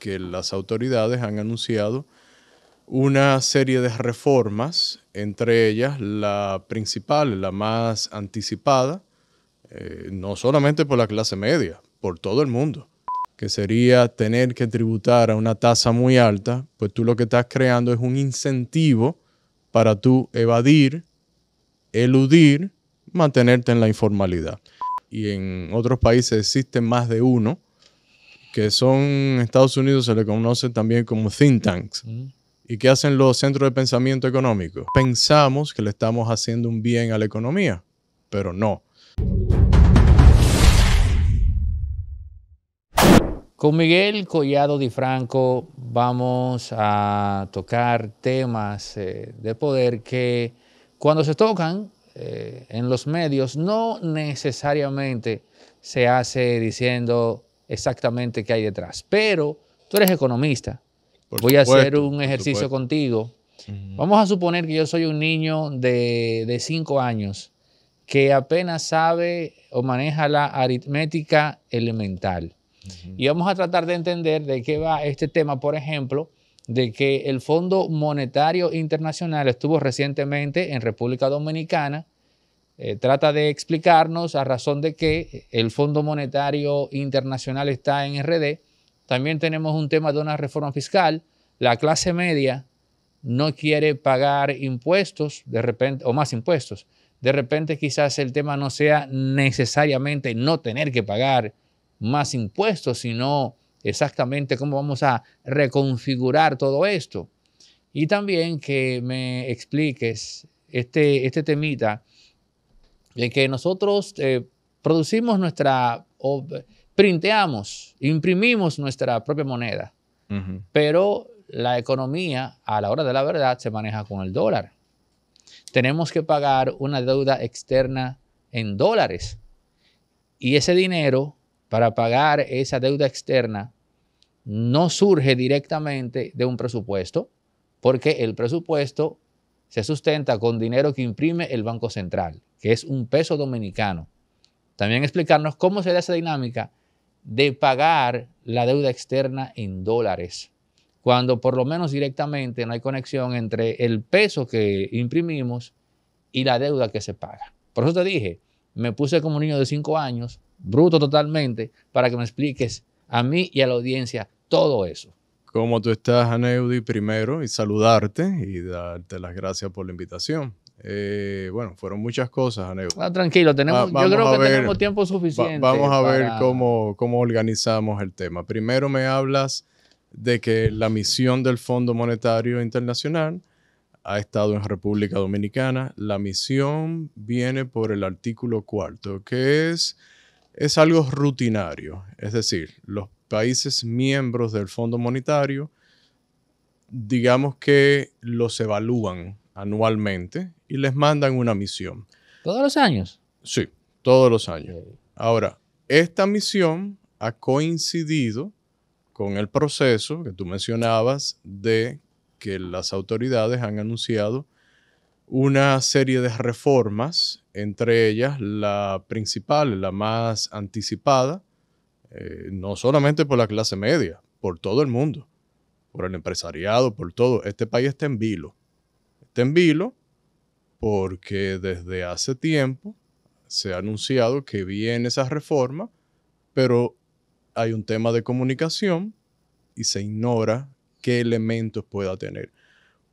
que las autoridades han anunciado una serie de reformas, entre ellas la principal, la más anticipada, eh, no solamente por la clase media, por todo el mundo, que sería tener que tributar a una tasa muy alta, pues tú lo que estás creando es un incentivo para tú evadir, eludir, mantenerte en la informalidad. Y en otros países existen más de uno, que son Estados Unidos se le conoce también como think tanks. ¿Y qué hacen los centros de pensamiento económico? Pensamos que le estamos haciendo un bien a la economía, pero no. Con Miguel Collado Di Franco vamos a tocar temas eh, de poder que cuando se tocan eh, en los medios no necesariamente se hace diciendo exactamente qué hay detrás. Pero tú eres economista. Voy a hacer un ejercicio contigo. Vamos a suponer que yo soy un niño de, de cinco años que apenas sabe o maneja la aritmética elemental. Y vamos a tratar de entender de qué va este tema, por ejemplo, de que el Fondo Monetario Internacional estuvo recientemente en República Dominicana eh, trata de explicarnos a razón de que el Fondo Monetario Internacional está en RD. También tenemos un tema de una reforma fiscal. La clase media no quiere pagar impuestos de repente o más impuestos. De repente quizás el tema no sea necesariamente no tener que pagar más impuestos, sino exactamente cómo vamos a reconfigurar todo esto. Y también que me expliques este, este temita de que nosotros eh, producimos nuestra, o printeamos, imprimimos nuestra propia moneda, pero la economía a la hora de la verdad se maneja con el dólar. Tenemos que pagar una deuda externa en dólares y ese dinero para pagar esa deuda externa no surge directamente de un presupuesto, porque el presupuesto se sustenta con dinero que imprime el Banco Central, que es un peso dominicano. También explicarnos cómo se da esa dinámica de pagar la deuda externa en dólares, cuando por lo menos directamente no hay conexión entre el peso que imprimimos y la deuda que se paga. Por eso te dije, me puse como un niño de 5 años, bruto totalmente, para que me expliques a mí y a la audiencia todo eso cómo tú estás, Aneudi, primero, y saludarte y darte las gracias por la invitación. Eh, bueno, fueron muchas cosas, Aneudi. Ah, tranquilo, tenemos, yo creo que tenemos tiempo suficiente. vamos a ver cómo, cómo organizamos el tema. Primero me hablas de que la misión del Fondo Monetario Internacional ha estado en República Dominicana. La misión viene por el artículo cuarto, que es, es algo rutinario. Es decir, los países miembros del Fondo Monetario, digamos que los evalúan anualmente y les mandan una misión. ¿Todos los años? Sí, todos los años. Ahora, esta misión ha coincidido con el proceso que tú mencionabas de que las autoridades han anunciado una serie de reformas, entre ellas la principal, la más anticipada, eh, no solamente por la clase media, por todo el mundo, por el empresariado, por todo. Este país está en vilo. Está en vilo porque desde hace tiempo se ha anunciado que viene esa reforma, pero hay un tema de comunicación y se ignora qué elementos pueda tener.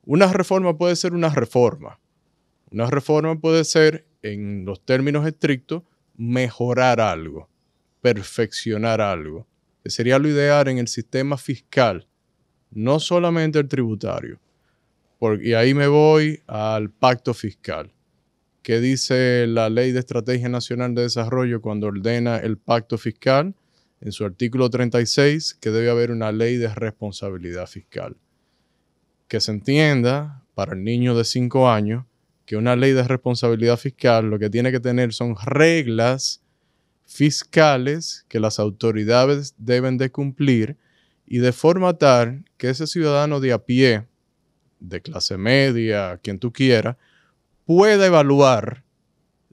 Una reforma puede ser una reforma. Una reforma puede ser, en los términos estrictos, mejorar algo perfeccionar algo, que sería lo ideal en el sistema fiscal, no solamente el tributario. Porque, y ahí me voy al pacto fiscal. ...que dice la Ley de Estrategia Nacional de Desarrollo cuando ordena el pacto fiscal? En su artículo 36, que debe haber una ley de responsabilidad fiscal. Que se entienda para el niño de 5 años que una ley de responsabilidad fiscal lo que tiene que tener son reglas fiscales que las autoridades deben de cumplir y de forma tal que ese ciudadano de a pie, de clase media, quien tú quieras, pueda evaluar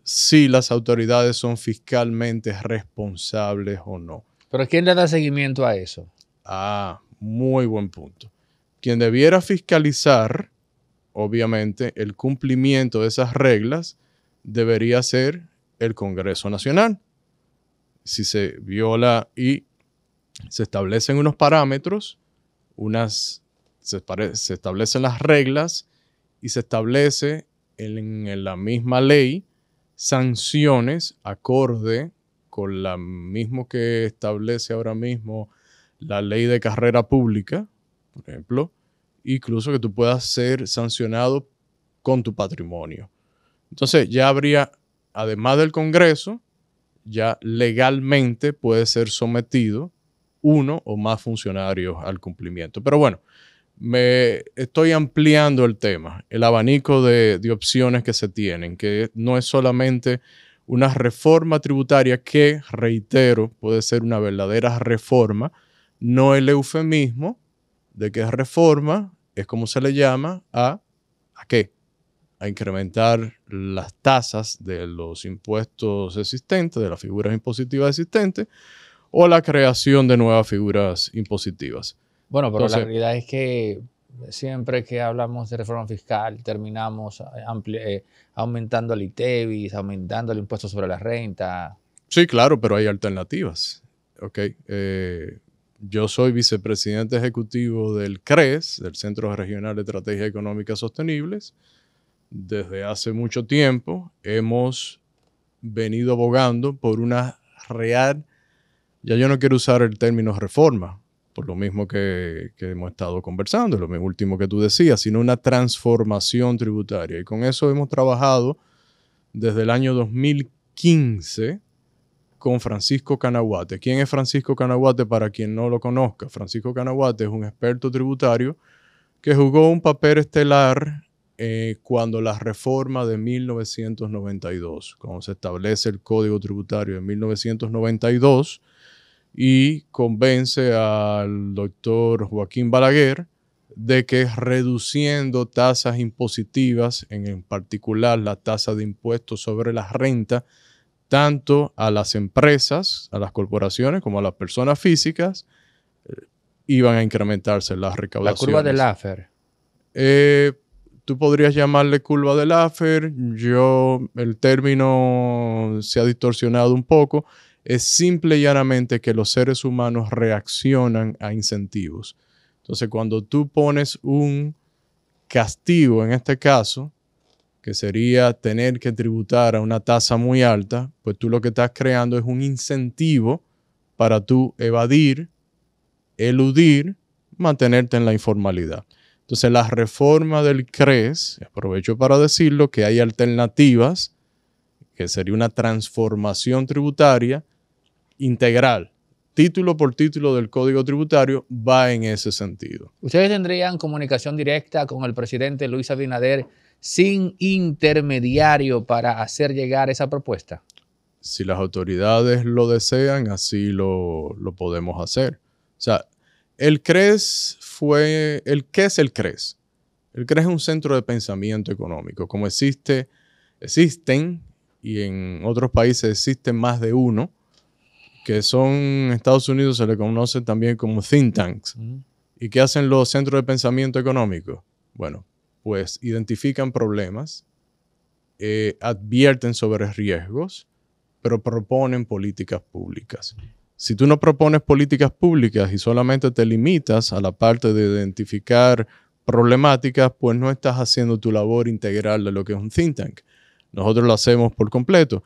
si las autoridades son fiscalmente responsables o no. Pero ¿quién le da seguimiento a eso? Ah, muy buen punto. Quien debiera fiscalizar, obviamente, el cumplimiento de esas reglas debería ser el Congreso Nacional si se viola y se establecen unos parámetros, unas, se, establecen las reglas y se establece en, la misma ley sanciones acorde con la mismo que establece ahora mismo la ley de carrera pública, por ejemplo, incluso que tú puedas ser sancionado con tu patrimonio. Entonces ya habría, además del Congreso, ya legalmente puede ser sometido uno o más funcionarios al cumplimiento. Pero bueno, me estoy ampliando el tema, el abanico de, opciones que se tienen, que no es solamente una reforma tributaria que, reitero, puede ser una verdadera reforma, no el eufemismo de que es reforma, es como se le llama a, ¿a qué? a incrementar las tasas de los impuestos existentes, de las figuras impositivas existentes, o la creación de nuevas figuras impositivas. Bueno, pero la realidad es que siempre que hablamos de reforma fiscal terminamos eh, aumentando el ITEVIS, aumentando el impuesto sobre la renta. Sí, claro, pero hay alternativas. Eh, yo soy vicepresidente ejecutivo del CRES, del Centro Regional de Estrategia Económicas Sostenibles, desde hace mucho tiempo hemos venido abogando por una real, ya yo no quiero usar el término reforma, por lo mismo que, hemos estado conversando, lo mismo último que tú decías, sino una transformación tributaria. Y con eso hemos trabajado desde el año 2015 con Francisco Canaguate. ¿Quién es Francisco Canaguate para quien no lo conozca? Francisco Canaguate es un experto tributario que jugó un papel estelar eh, cuando la reforma de 1992, cuando se establece el Código Tributario de 1992 y convence al doctor Joaquín Balaguer de que reduciendo tasas impositivas, en particular la tasa de impuestos sobre la renta, tanto a las empresas, a las corporaciones, como a las personas físicas, eh, iban a incrementarse las recaudaciones. La curva de Laffer. Eh, tú podrías llamarle curva de afer, Yo, el término se ha distorsionado un poco. Es simple y llanamente que los seres humanos reaccionan a incentivos. Entonces, cuando tú pones un castigo, en este caso, que sería tener que tributar a una tasa muy alta, pues tú lo que estás creando es un incentivo para tú evadir, eludir, mantenerte en la informalidad. Entonces, la reforma del CRES, aprovecho para decirlo, que hay alternativas, que sería una transformación tributaria integral, título por título del Código Tributario, va en ese sentido. ¿Ustedes tendrían comunicación directa con el presidente Luis Abinader sin intermediario para hacer llegar esa propuesta? Si las autoridades lo desean, así lo, podemos hacer. O sea, el CRES el qué es el CRES. El CRES es un centro de pensamiento económico. Como existe, existen, y en otros países existen más de uno, que son, en Estados Unidos se le conoce también como think tanks. ¿Y qué hacen los centros de pensamiento económico? Bueno, pues identifican problemas, eh, advierten sobre riesgos, pero proponen políticas públicas. Si tú no propones políticas públicas y solamente te limitas a la parte de identificar problemáticas, pues no estás haciendo tu labor integral de lo que es un think tank. Nosotros lo hacemos por completo.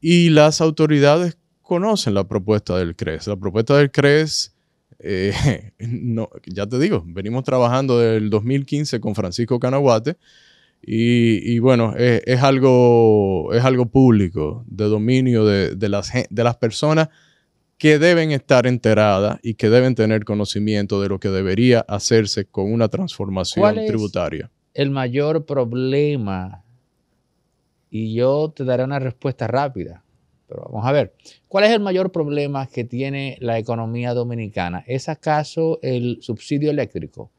Y las autoridades conocen la propuesta del CRES. La propuesta del CRES, eh, no, ya te digo, venimos trabajando desde el 2015 con Francisco Canaguate. Y, bueno, es, algo, es algo público, de dominio de, de las, de las personas que deben estar enteradas y que deben tener conocimiento de lo que debería hacerse con una transformación ¿Cuál es tributaria. El mayor problema, y yo te daré una respuesta rápida, pero vamos a ver, ¿cuál es el mayor problema que tiene la economía dominicana? ¿Es acaso el subsidio eléctrico?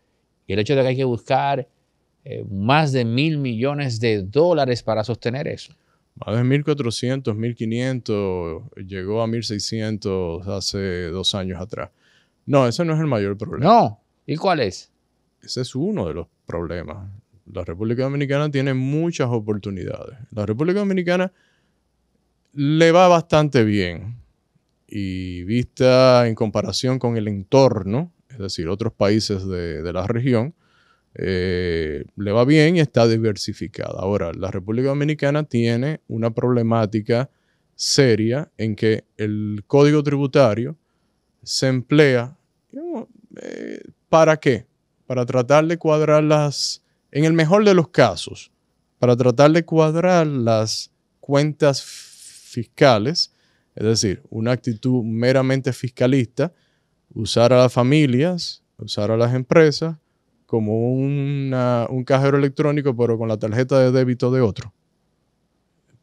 Y el hecho de que hay que buscar eh, más de mil millones de dólares para sostener eso. A veces 1400, 1500, llegó a 1600 hace dos años atrás. No, ese no es el mayor problema. No, ¿y cuál es? Ese es uno de los problemas. La República Dominicana tiene muchas oportunidades. La República Dominicana le va bastante bien y vista en comparación con el entorno, es decir, otros países de, de la región, eh, le va bien y está diversificada. Ahora, la República Dominicana tiene una problemática seria en que el código tributario se emplea eh, para qué? Para tratar de cuadrar las, en el mejor de los casos, para tratar de cuadrar las cuentas fiscales, es decir, una actitud meramente fiscalista, usar a las familias, usar a las empresas como un cajero electrónico, pero con la tarjeta de débito de otro,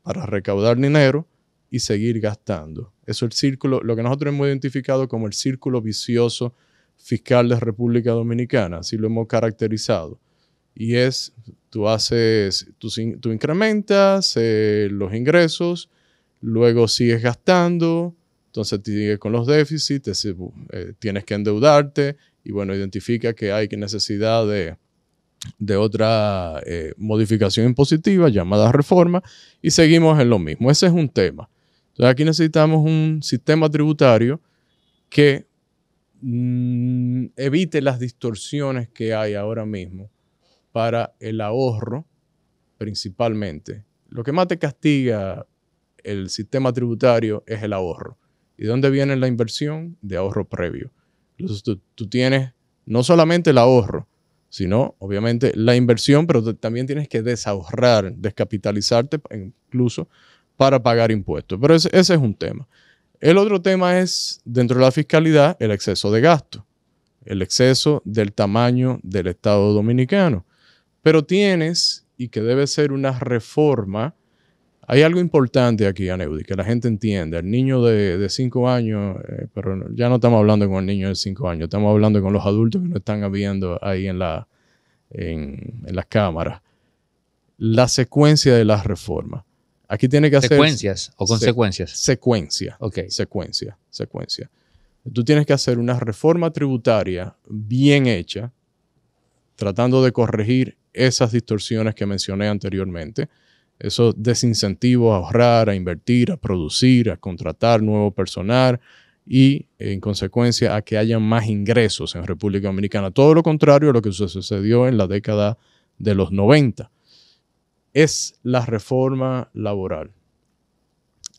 para recaudar dinero y seguir gastando. Eso es el círculo, lo que nosotros hemos identificado como el círculo vicioso fiscal de República Dominicana, así lo hemos caracterizado. Y es, tú haces, tú, incrementas eh, los ingresos, luego sigues gastando, entonces te sigues con los déficits, eh, tienes que endeudarte y bueno, identifica que hay necesidad de, otra eh, modificación impositiva llamada reforma y seguimos en lo mismo. Ese es un tema. Entonces aquí necesitamos un sistema tributario que mm, evite las distorsiones que hay ahora mismo para el ahorro principalmente. Lo que más te castiga el sistema tributario es el ahorro. ¿Y dónde viene la inversión? De ahorro previo. Entonces tú, tienes no solamente el ahorro, sino obviamente la inversión, pero también tienes que desahorrar, descapitalizarte incluso para pagar impuestos. Pero ese, es un tema. El otro tema es, dentro de la fiscalidad, el exceso de gasto, el exceso del tamaño del Estado dominicano. Pero tienes, y que debe ser una reforma hay algo importante aquí, Aneudi, que la gente entienda. El niño de 5 años, eh, pero ya no estamos hablando con el niño de cinco años, estamos hablando con los adultos que nos están viendo ahí en, las cámaras. La secuencia de las reformas. Aquí tiene que hacer... ¿Secuencias o consecuencias? secuencia. Ok. Secuencia, secuencia. Tú tienes que hacer una reforma tributaria bien hecha, tratando de corregir esas distorsiones que mencioné anteriormente esos desincentivos a ahorrar, a invertir, a producir, a contratar nuevo personal y en consecuencia a que haya más ingresos en República Dominicana. Todo lo contrario a lo que sucedió en la década de los 90. Es la reforma laboral.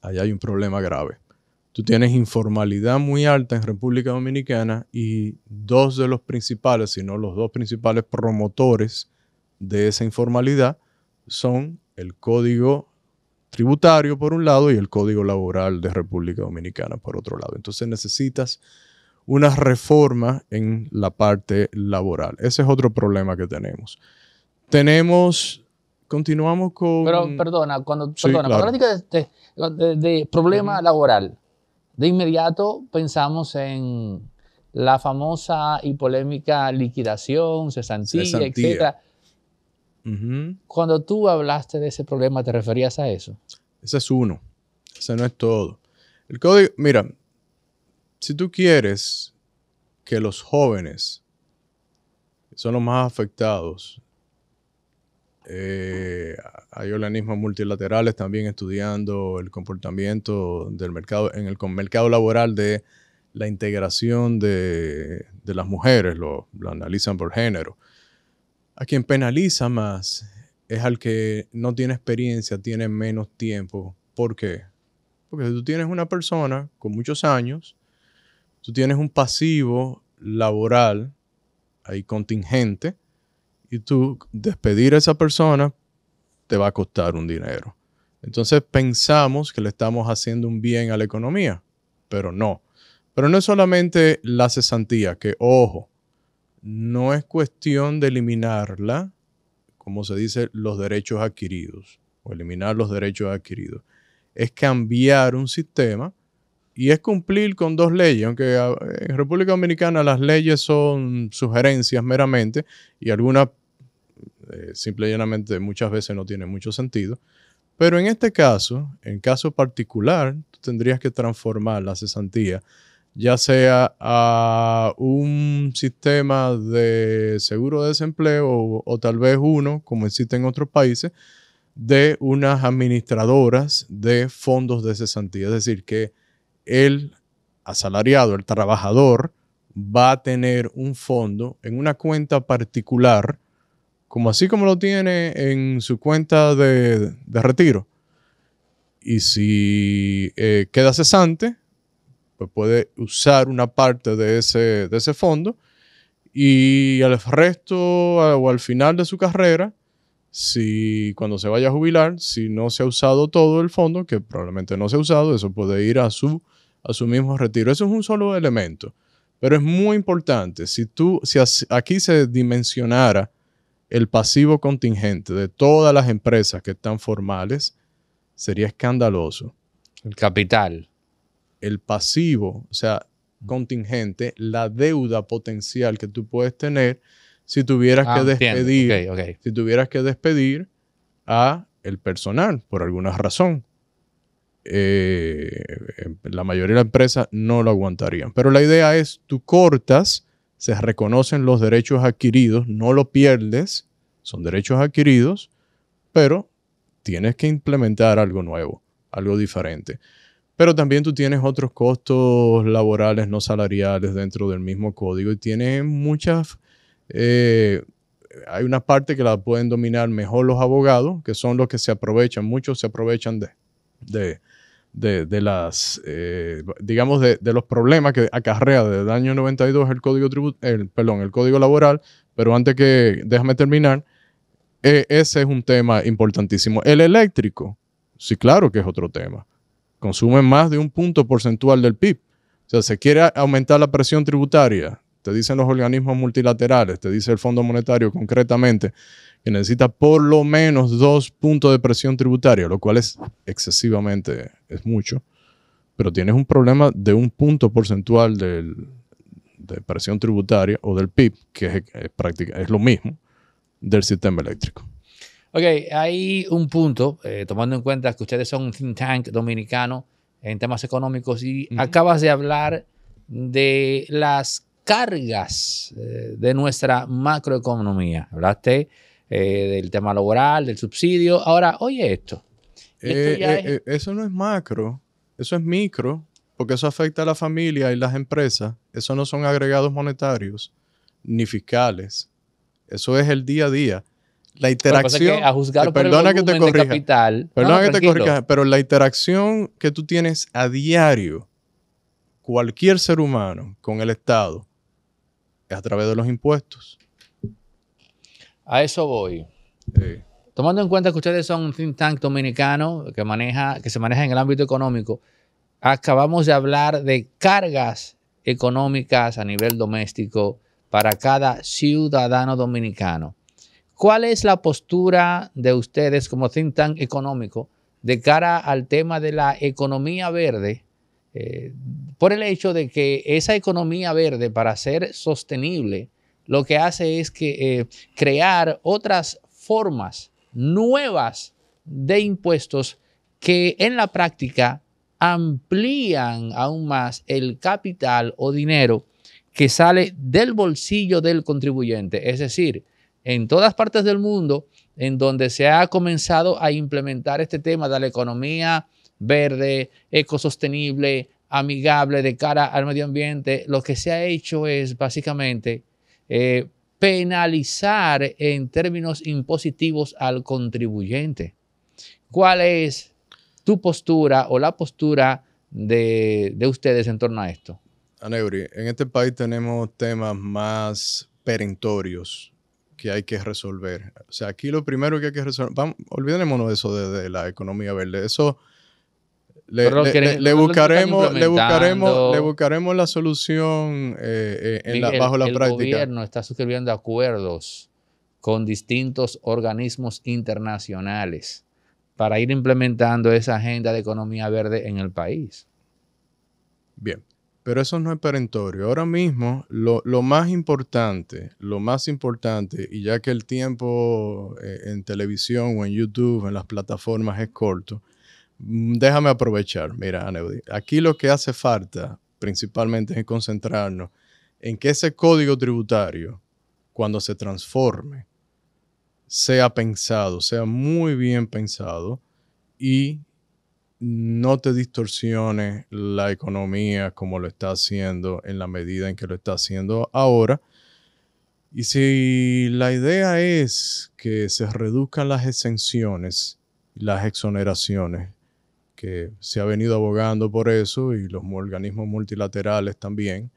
Allá hay un problema grave. Tú tienes informalidad muy alta en República Dominicana y dos de los principales, si no los dos principales promotores de esa informalidad son el código tributario por un lado y el código laboral de República Dominicana por otro lado. Entonces necesitas una reforma en la parte laboral. Ese es otro problema que tenemos. Tenemos, continuamos con... Pero perdona, cuando, perdona, de, de, problema laboral, de inmediato pensamos en la famosa y polémica liquidación, cesantía, cesantía. etcétera cuando tú hablaste de ese problema, ¿te referías a eso? Ese es uno. Ese no es todo. El código, mira, si tú quieres que los jóvenes son los más afectados, eh, hay organismos multilaterales también estudiando el comportamiento del mercado, en el mercado laboral de la integración de, las mujeres, lo, analizan por género. A quien penaliza más es al que no tiene experiencia, tiene menos tiempo. ¿Por qué? Porque si tú tienes una persona con muchos años, tú tienes un pasivo laboral ahí contingente y tú despedir a esa persona te va a costar un dinero. Entonces pensamos que le estamos haciendo un bien a la economía, pero no. Pero no es solamente la cesantía, que ojo, no es cuestión de eliminarla, como se dice, los derechos adquiridos o eliminar los derechos adquiridos. Es cambiar un sistema y es cumplir con dos leyes, aunque ah, en República Dominicana las leyes son sugerencias meramente y algunas eh, simple y llanamente muchas veces no tienen mucho sentido. Pero en este caso, en caso particular, tú tendrías que transformar la cesantía ya sea a un sistema de seguro de desempleo o, tal vez uno, como existe en otros países, de unas administradoras de fondos de cesantía. Es decir, que el asalariado, el trabajador, va a tener un fondo en una cuenta particular, como así como lo tiene en su cuenta de, retiro. Y si eh, queda cesante, pues, puede usar una parte de ese, de ese fondo y al resto o al final de su carrera, si cuando se vaya a jubilar, si no se ha usado todo el fondo, que probablemente no se ha usado, eso puede ir a su, a su mismo retiro. Eso es un solo elemento, pero es muy importante. Si, tú, si aquí se dimensionara el pasivo contingente de todas las empresas que están formales, sería escandaloso. El capital el pasivo, o sea, mm. contingente, la deuda potencial que tú puedes tener si tuvieras ah, que despedir, si tuvieras que despedir a el personal por alguna razón. Eh, em, la mayoría de las empresas no lo aguantarían. Pero la idea es, tú cortas, se reconocen los derechos adquiridos, no lo pierdes, son derechos adquiridos, pero tienes que implementar algo nuevo, algo diferente. Pero también tú tienes otros costos laborales no salariales dentro del mismo código y tiene muchas... Eh, hay una parte que la pueden dominar mejor los abogados, que son los que se aprovechan, muchos se aprovechan de, de, las, eh, digamos, de, los problemas que acarrea desde el año 92 el código, el, perdón, el código laboral, pero antes que, déjame terminar, eh, ese es un tema importantísimo. El eléctrico, sí, claro que es otro tema consumen más de un punto porcentual del PIB. O sea, se quiere aumentar la presión tributaria, te dicen los organismos multilaterales, te dice el Fondo Monetario concretamente, que necesita por lo menos dos puntos de presión tributaria, lo cual es excesivamente, es mucho, pero tienes un problema de un punto porcentual de presión tributaria o del PIB, que es lo mismo del sistema eléctrico. Ok, hay un punto, eh, tomando en cuenta que ustedes son un think tank dominicano en temas económicos y acabas de hablar de las cargas eh, de nuestra macroeconomía. Hablaste eh, del tema laboral, del subsidio. Ahora, oye esto. Eso no es macro, eso es micro, porque eso afecta a la familia y las empresas. Eso no son agregados monetarios ni fiscales. Eso es el día a día la interacción. que perdona que te corrija. pero la interacción que tú tienes a diario, cualquier ser humano con el Estado, es a través de los impuestos. A eso voy. Tomando en cuenta que ustedes son un think tank dominicano que, maneja, que se maneja en el ámbito económico, acabamos de hablar de cargas económicas a nivel doméstico para cada ciudadano dominicano. ¿Cuál es la postura de ustedes como think tank económico de cara al tema de la economía verde? Eh, por el hecho de que esa economía verde, para ser sostenible, lo que hace es que, eh, crear otras formas nuevas de impuestos que en la práctica amplían aún más el capital o dinero que sale del bolsillo del contribuyente. Es decir, en todas partes del mundo en donde se ha comenzado a implementar este tema de la economía verde, ecosostenible, amigable de cara al medio ambiente, lo que se ha hecho es básicamente eh, penalizar en términos impositivos al contribuyente. ¿Cuál es tu postura o la postura de, ustedes en torno a esto? Aneuri, en este país tenemos temas más perentorios que hay que resolver. O sea, aquí lo primero que hay que resolver, vamos, olvidémonos de eso de, la economía verde, eso le, buscaremos, le, buscaremos, le buscaremos, la solución eh, eh, bajo la práctica. El gobierno está suscribiendo acuerdos con distintos organismos internacionales para ir implementando esa agenda de economía verde en el país. Bien pero eso no es perentorio. Ahora mismo, lo, más importante, lo más importante, y ya que el tiempo eh, en televisión o en YouTube, en las plataformas es corto, mm, déjame aprovechar. Mira, aquí lo que hace falta principalmente es concentrarnos en que ese código tributario, cuando se transforme, sea pensado, sea muy bien pensado y no te distorsiones la economía como lo está haciendo en la medida en que lo está haciendo ahora. Y si la idea es que se reduzcan las exenciones, las exoneraciones, que se ha venido abogando por eso y los organismos multilaterales también,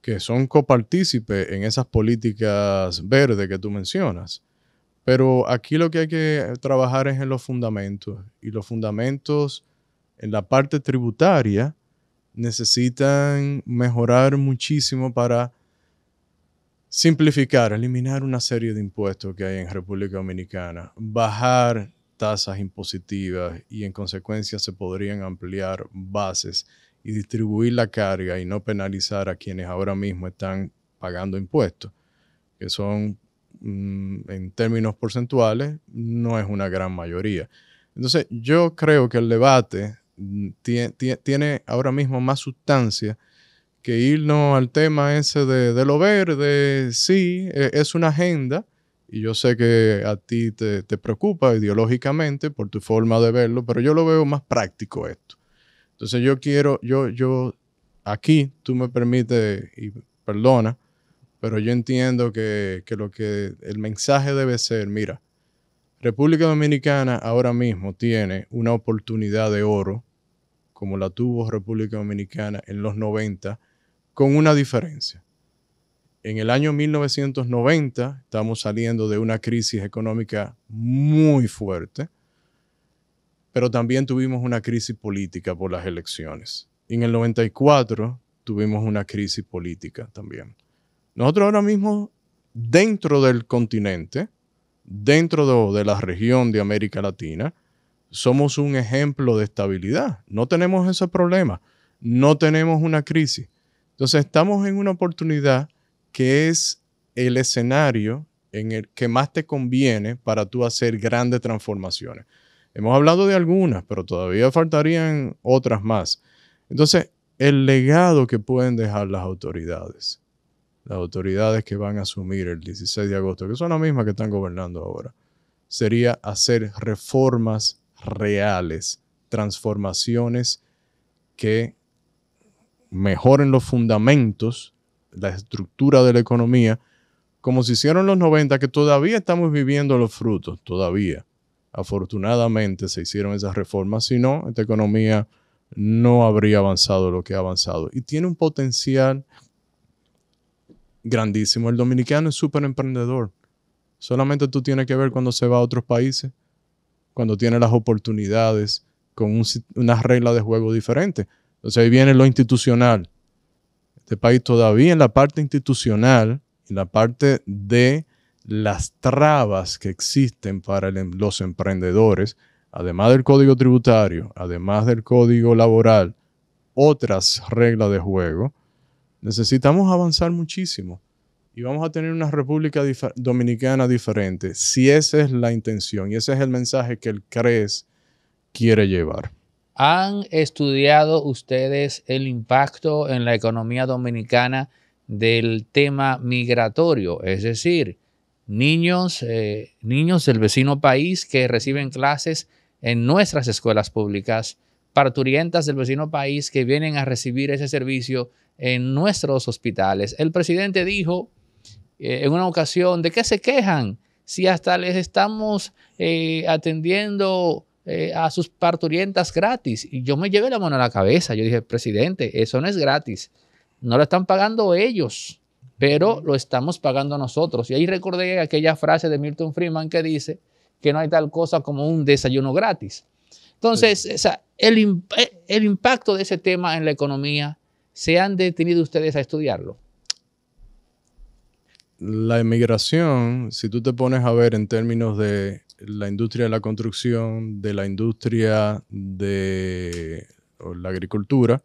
que son copartícipes en esas políticas verdes que tú mencionas. Pero aquí lo que hay que trabajar es en los fundamentos. Y los fundamentos en la parte tributaria necesitan mejorar muchísimo para simplificar, eliminar una serie de impuestos que hay en República Dominicana, bajar tasas impositivas y en consecuencia se podrían ampliar bases y distribuir la carga y no penalizar a quienes ahora mismo están pagando impuestos, que son mm, en términos porcentuales no es una gran mayoría. Entonces yo creo que el debate Mm, tiene ahora mismo más sustancia que irnos al tema ese de, lo verde. Sí, e-, es una agenda y yo sé que a ti te, preocupa ideológicamente por tu forma de verlo, pero yo lo veo más práctico esto. Entonces yo quiero, yo, yo, aquí tú me permites y perdona, pero yo entiendo que lo que el mensaje debe ser, mira, República Dominicana ahora mismo tiene una oportunidad de oro como la tuvo República Dominicana en los 90, con una diferencia. En el año 1990 estamos saliendo de una crisis económica muy fuerte, pero también tuvimos una crisis política por las elecciones. Y En el 94 tuvimos una crisis política también. Nosotros ahora mismo, dentro del continente, dentro de la región de América Latina, somos un ejemplo de estabilidad. No tenemos ese problema, no tenemos una crisis. Entonces estamos en una oportunidad que es el escenario en el que más te conviene para tú hacer grandes transformaciones. Hemos hablado de algunas, pero todavía faltarían otras más. Entonces, el legado que pueden dejar las autoridades, las autoridades que van a asumir el 16 de agosto, que son las mismas que están gobernando ahora, sería hacer reformas reales, transformaciones que mejoren los fundamentos, la estructura de la economía, como se hicieron los 90, que todavía estamos viviendo los frutos, todavía. Afortunadamente se hicieron esas reformas, si no, esta economía no habría avanzado lo que ha avanzado. Y tiene un potencial grandísimo. El dominicano es súper emprendedor. Solamente tú tienes que ver cuando se va a otros países cuando tiene las oportunidades con unas reglas de juego diferentes. Entonces ahí viene lo institucional. Este país todavía en la parte institucional, en la parte de las trabas que existen para em, los emprendedores, además del código tributario, además del código laboral, otras reglas de juego, necesitamos avanzar muchísimo y vamos a tener una República Dominicana diferente, si esa es la intención y ese es el mensaje que el CRES quiere llevar. ¿Han estudiado ustedes el impacto en la economía dominicana del tema migratorio? Es decir, niños, eh, niños del vecino país que reciben clases en nuestras escuelas públicas, parturientas del vecino país que vienen a recibir ese servicio en nuestros hospitales. El presidente dijo eh, en una ocasión, ¿de qué se quejan? Si hasta les estamos eh, atendiendo eh, a sus parturientas gratis. Y yo me llevé la mano a la cabeza. Yo dije, presidente, eso no es gratis. No lo están pagando ellos, pero lo estamos pagando nosotros. Y ahí recordé aquella frase de Milton Friedman que dice que no hay tal cosa como un desayuno gratis. Entonces, el impacto de ese tema en la economía, ¿se han detenido ustedes a estudiarlo? la emigración, si tú te pones a ver en términos de la industria de la construcción, de la industria de la agricultura,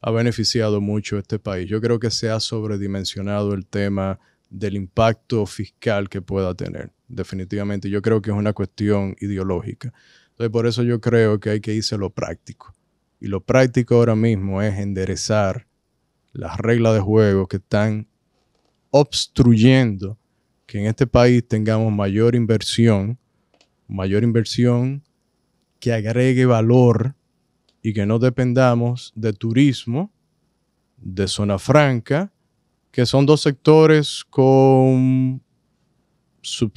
ha beneficiado mucho a este país. Yo creo que se ha sobredimensionado el tema del impacto fiscal que pueda tener, definitivamente. Yo creo que es una cuestión ideológica. Entonces, por eso yo creo que hay que irse a lo práctico. Y lo práctico ahora mismo es enderezar las reglas de juego que están obstruyendo que en este país tengamos mayor inversión, mayor inversión que agregue valor y que no dependamos de turismo, de zona franca, que son dos sectores con,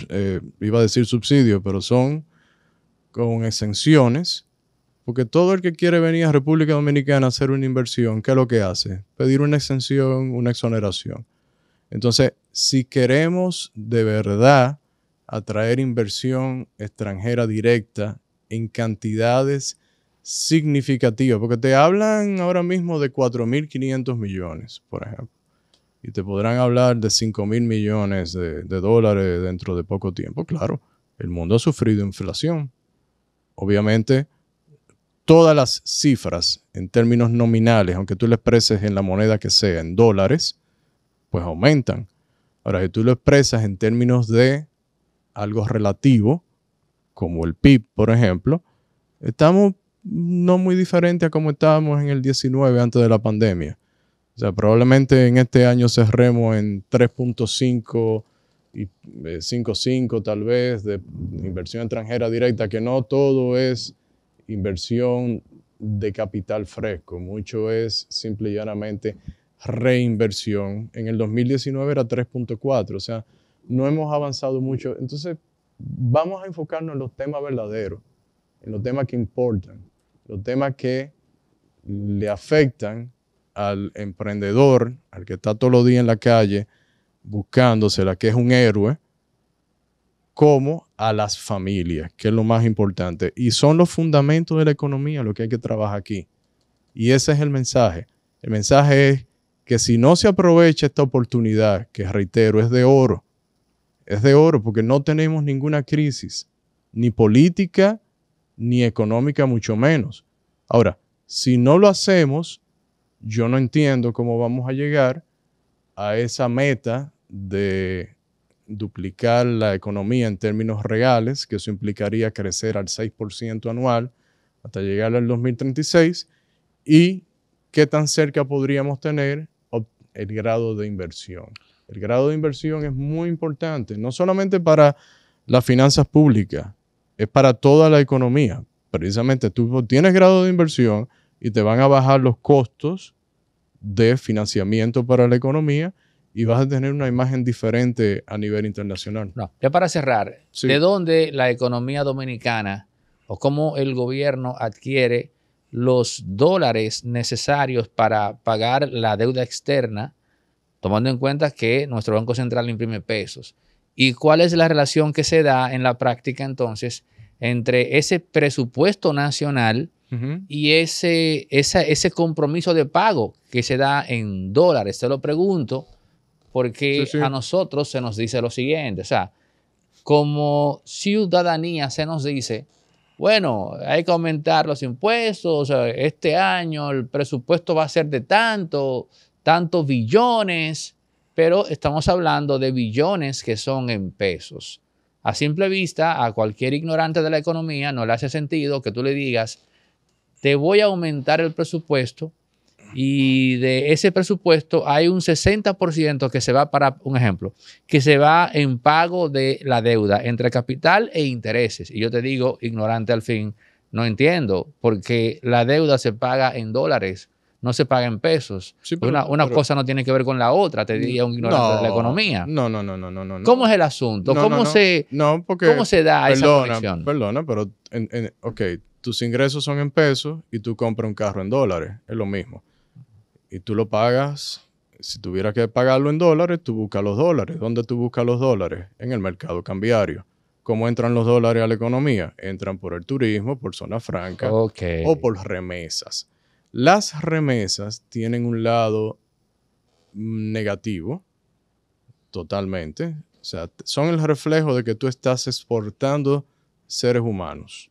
eh, iba a decir subsidio, pero son con exenciones, porque todo el que quiere venir a República Dominicana a hacer una inversión, ¿qué es lo que hace? Pedir una exención, una exoneración. Entonces, si queremos de verdad atraer inversión extranjera directa en cantidades significativas, porque te hablan ahora mismo de 4.500 millones, por ejemplo, y te podrán hablar de 5.000 millones de, dólares dentro de poco tiempo. Claro, el mundo ha sufrido inflación. Obviamente, todas las cifras en términos nominales, aunque tú le expreses en la moneda que sea, en dólares, pues aumentan. Ahora, si tú lo expresas en términos de algo relativo, como el PIB, por ejemplo, estamos no muy diferente a como estábamos en el 19 antes de la pandemia. O sea, probablemente en este año cerremos en 3.5 y 5.5 eh, tal vez de inversión extranjera directa, que no todo es inversión de capital fresco, mucho es simple y llanamente reinversión. En el 2019 era 3.4, o sea, no hemos avanzado mucho. Entonces, vamos a enfocarnos en los temas verdaderos, en los temas que importan, los temas que le afectan al emprendedor, al que está todos los días en la calle buscándosela, que es un héroe, como a las familias, que es lo más importante. Y son los fundamentos de la economía lo que hay que trabajar aquí. Y ese es el mensaje. El mensaje es que si no se aprovecha esta oportunidad, que reitero, es de oro, es de oro porque no tenemos ninguna crisis, ni política, ni económica, mucho menos. Ahora, si no lo hacemos, yo no entiendo cómo vamos a llegar a esa meta de duplicar la economía en términos reales, que eso implicaría crecer al 6% anual hasta llegar al 2036, y qué tan cerca podríamos tener el grado de inversión. El grado de inversión es muy importante, no solamente para las finanzas públicas, es para toda la economía. Precisamente tú tienes grado de inversión y te van a bajar los costos de financiamiento para la economía y vas a tener una imagen diferente a nivel internacional. ya para cerrar, ¿de dónde la economía dominicana o cómo el gobierno adquiere los dólares necesarios para pagar la deuda externa, tomando en cuenta que nuestro Banco Central imprime pesos. ¿Y cuál es la relación que se da en la práctica entonces entre ese presupuesto nacional y ese, ese compromiso de pago que se da en dólares? Te lo pregunto porque a nosotros se nos dice lo siguiente, o sea, como ciudadanía se nos dice, bueno, hay que aumentar los impuestos, este año el presupuesto va a ser de tanto, tantos billones, pero estamos hablando de billones que son en pesos. A simple vista, a cualquier ignorante de la economía no le hace sentido que tú le digas, te voy a aumentar el presupuesto y de ese presupuesto hay un 60% que se va para, un ejemplo, que se va en pago de la deuda entre capital e intereses. Y yo te digo, ignorante al fin, no entiendo, porque la deuda se paga en dólares, no se paga en pesos. una, cosa no tiene que ver con la otra, te diría un ignorante de la economía. No, no, no, no, no, no. ¿Cómo es el asunto? ¿Cómo, se, da esa conexión? Perdona, pero, en, ok, tus ingresos son en pesos y tú compras un carro en dólares, es lo mismo y tú lo pagas. Si tuvieras que pagarlo en dólares, tú buscas los dólares. ¿Dónde tú buscas los dólares? En el mercado cambiario. ¿Cómo entran los dólares a la economía? Entran por el turismo, por zona franca o por remesas. Las remesas tienen un lado negativo, totalmente. O sea, son el reflejo de que tú estás exportando seres humanos.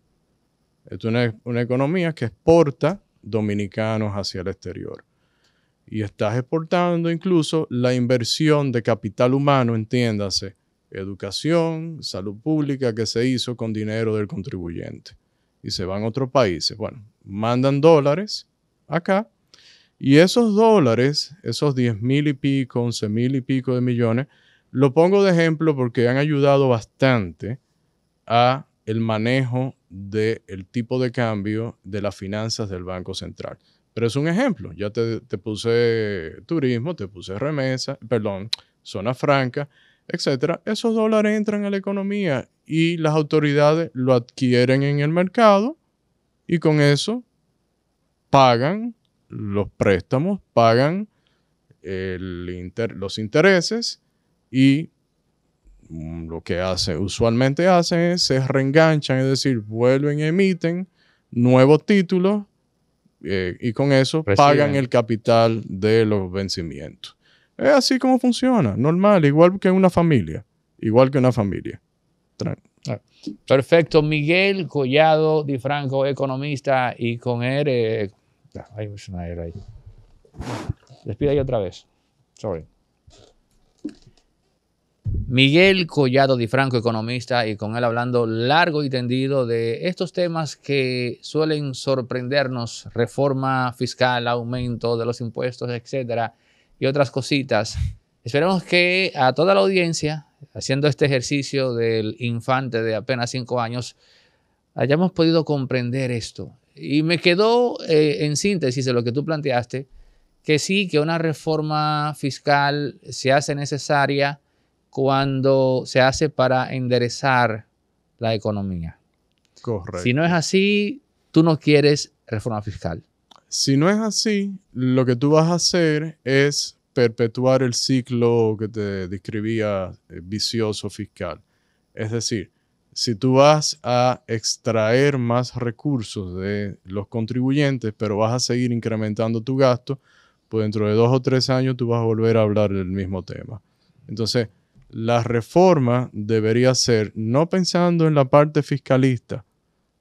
Es una economía que exporta dominicanos hacia el exterior y estás exportando incluso la inversión de capital humano, entiéndase, educación, salud pública que se hizo con dinero del contribuyente. Y se van a otros países. Bueno, mandan dólares acá y esos dólares, esos 10 mil y pico, 11 mil y pico de millones, lo pongo de ejemplo porque han ayudado bastante a el manejo del tipo de cambio de las finanzas del Banco Central. Pero es un ejemplo. Ya te, puse turismo, te puse remesa, perdón, zona franca, etc. Esos dólares entran a la economía y las autoridades lo adquieren en el mercado y con eso pagan los préstamos, pagan el los intereses y mm, lo que hace, usualmente hacen es se reenganchan, es decir, vuelven y emiten nuevos títulos eh, y con eso pagan el capital de los vencimientos. Es así como funciona, normal, igual que una familia, igual que una familia. Ah, perfecto, Miguel Collado Di Franco, economista, y con él... Eh, ah, ahí. ahí otra vez. Sorry. Miguel Collado Di Franco, economista, y con él hablando largo y tendido de estos temas que suelen sorprendernos, reforma fiscal, aumento de los impuestos, etcétera, y otras cositas. Esperemos que a toda la audiencia, haciendo este ejercicio del infante de apenas cinco años, hayamos podido comprender esto. Y me quedó eh, en síntesis de lo que tú planteaste, que sí, que una reforma fiscal se hace necesaria cuando se hace para enderezar la economía. Correcto. Si no es así, tú no quieres reforma fiscal. Si no es así, lo que tú vas a hacer es perpetuar el ciclo que te describía eh, vicioso fiscal. Es decir, si tú vas a extraer más recursos de los contribuyentes, pero vas a seguir incrementando tu gasto, pues dentro de dos o tres años tú vas a volver a hablar del mismo tema. Entonces, la reforma debería ser no pensando en la parte fiscalista,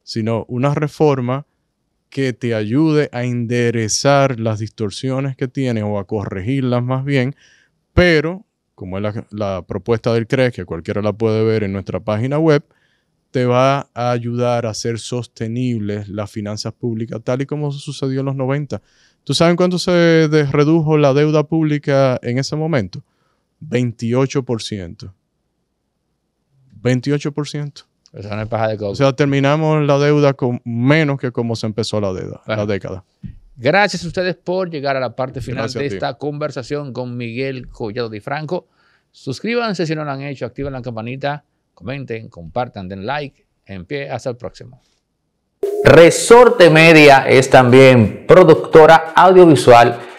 sino una reforma que te ayude a enderezar las distorsiones que tienes o a corregirlas más bien, pero como es la, propuesta del CRES, que cualquiera la puede ver en nuestra página web, te va a ayudar a hacer sostenibles las finanzas públicas, tal y como sucedió en los 90. ¿Tú sabes cuánto se redujo la deuda pública en ese momento? 28%. 28%. O sea, terminamos la deuda con menos que como se empezó la deuda, la década. Gracias a ustedes por llegar a la parte final de esta conversación con Miguel Collado Di Franco. Suscríbanse si no lo han hecho, activen la campanita, comenten, compartan, den like. En pie, hasta el próximo. Resorte Media es también productora audiovisual